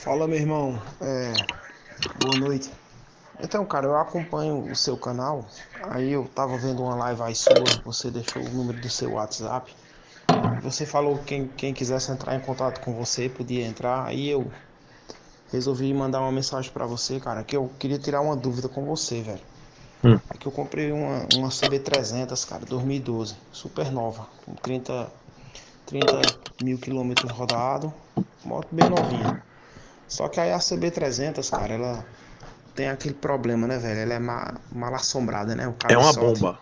Fala, meu irmão. É, boa noite. Então, cara, eu acompanho o seu canal. Aí eu tava vendo uma live aí sua, você deixou o número do seu WhatsApp. Você falou que quem, quem quisesse entrar em contato com você podia entrar. Aí eu resolvi mandar uma mensagem para você, cara, que eu queria tirar uma dúvida com você, velho. Hum. É que eu comprei uma, uma CB300, cara, 2012, super nova, com 30, 30 mil quilômetros rodado, moto bem novinha. Só que aí a CB300, cara, ela tem aquele problema, né, velho? Ela é ma mal assombrada, né? é uma bomba.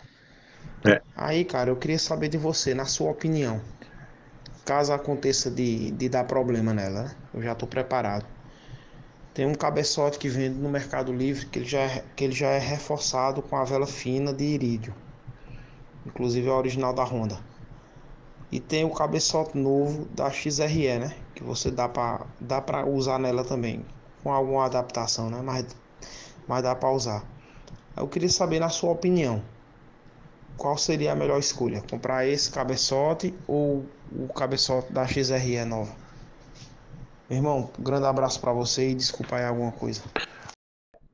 É. Aí, cara, eu queria saber de você, na sua opinião, caso aconteça de, de dar problema nela, né? eu já tô preparado. Tem um cabeçote que vende no Mercado Livre que ele já é, que ele já é reforçado com a vela fina de irídio. Inclusive é original da Honda. E tem o cabeçote novo da XRE, né? que você dá para dá para usar nela também, com alguma adaptação, né? Mas mas dá para usar. Eu queria saber na sua opinião, qual seria a melhor escolha? Comprar esse cabeçote ou o cabeçote da XRE é nova? Meu irmão, um grande abraço para você e desculpa aí alguma coisa.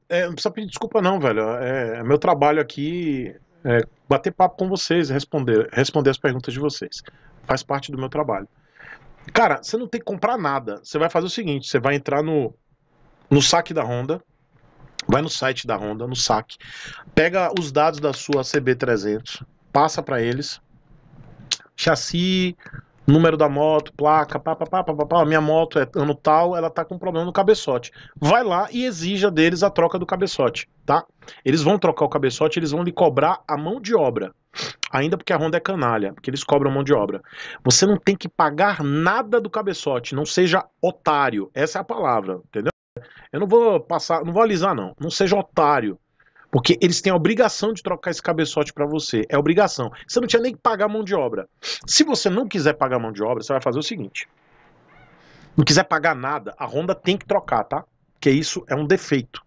É, não precisa pedir desculpa não, velho. É, é, meu trabalho aqui é bater papo com vocês, responder, responder as perguntas de vocês. Faz parte do meu trabalho. Cara, você não tem que comprar nada. Você vai fazer o seguinte: você vai entrar no, no saque da Honda, vai no site da Honda, no saque, pega os dados da sua CB300, passa para eles, chassi, número da moto, placa, pá, pá, pá, pá, pá, minha moto é ano tal, ela tá com problema no cabeçote. Vai lá e exija deles a troca do cabeçote, tá? Eles vão trocar o cabeçote, eles vão lhe cobrar a mão de obra ainda porque a Honda é canalha, porque eles cobram mão de obra. Você não tem que pagar nada do cabeçote, não seja otário. Essa é a palavra, entendeu? Eu não vou passar, não vou alisar não. Não seja otário. Porque eles têm a obrigação de trocar esse cabeçote para você. É obrigação. Você não tinha nem que pagar mão de obra. Se você não quiser pagar mão de obra, você vai fazer o seguinte. Não quiser pagar nada, a Honda tem que trocar, tá? Porque isso é um defeito.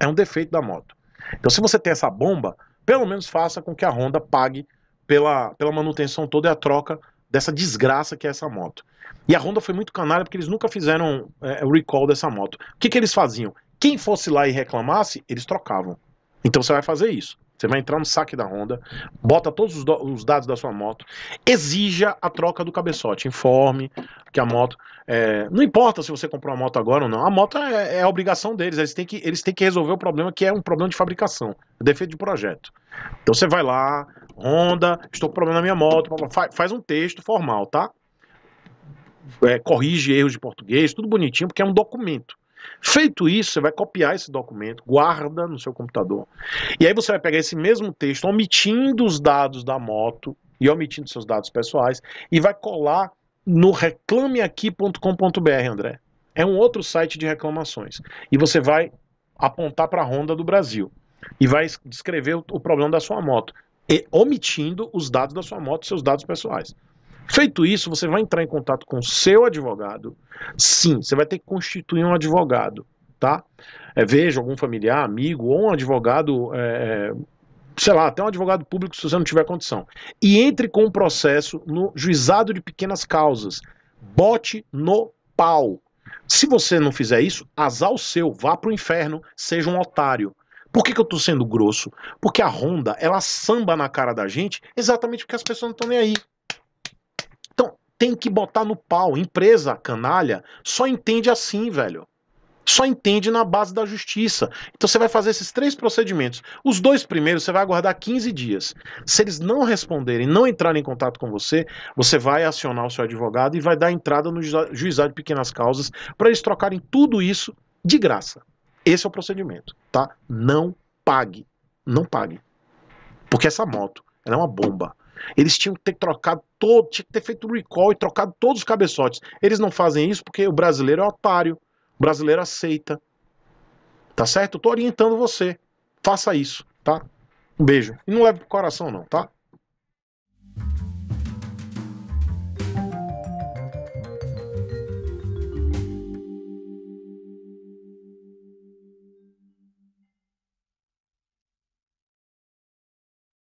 É um defeito da moto. Então, se você tem essa bomba, pelo menos faça com que a Honda pague pela, pela manutenção toda e a troca dessa desgraça que é essa moto. E a Honda foi muito canalha porque eles nunca fizeram é, é o recall dessa moto. O que, que eles faziam? Quem fosse lá e reclamasse, eles trocavam. Então você vai fazer isso. Você vai entrar no saque da Honda, bota todos os, os, dados da sua moto, exija a troca do cabeçote, informe que a moto. É, não importa se você comprou a moto agora ou não, a moto é, é, a obrigação deles, eles têm, que, eles têm que resolver o problema que é um problema de fabricação, defeito de projeto. Então você vai lá, Honda, estou com problema na minha moto, faz, um texto formal, tá? É, corrige erros de português, tudo bonitinho, porque é um documento. Feito isso, você vai copiar esse documento, guarda no seu computador. E aí você vai pegar esse mesmo texto, omitindo os dados da moto e omitindo seus dados pessoais, e vai colar no reclameaqui.com.br, André. É um outro site de reclamações. E você vai apontar para a Honda do Brasil e vai descrever o, problema da sua moto, e, omitindo os dados da sua moto, seus dados pessoais. Feito isso, você vai entrar em contato com seu advogado. Sim, você vai ter que constituir um advogado, tá? É, veja algum familiar, amigo ou um advogado, é, é, sei lá, até um advogado público se você não tiver condição. E entre com o processo no juizado de pequenas causas. Bote no pau. Se você não fizer isso, azar o seu, vá pro inferno, seja um otário. Por que, que eu tô sendo grosso? Porque a Honda, ela samba na cara da gente exatamente porque as pessoas não estão nem aí tem que botar no pau. Empresa, canalha, só entende assim, velho. Só entende na base da justiça. Então você vai fazer esses três procedimentos. Os dois primeiros você vai aguardar 15 dias. Se eles não responderem, não entrarem em contato com você, você vai acionar o seu advogado e vai dar entrada no juizado de pequenas causas para eles trocarem tudo isso de graça. Esse é o procedimento, tá? Não pague. Não pague. Porque essa moto, ela é uma bomba. Eles tinham que ter trocado todo, tinha que ter feito recall e trocado todos os cabeçotes. Eles não fazem isso porque o brasileiro é otário. O brasileiro aceita. Tá certo? Eu tô orientando você. Faça isso, tá? Um beijo. E não leve pro coração, não, tá?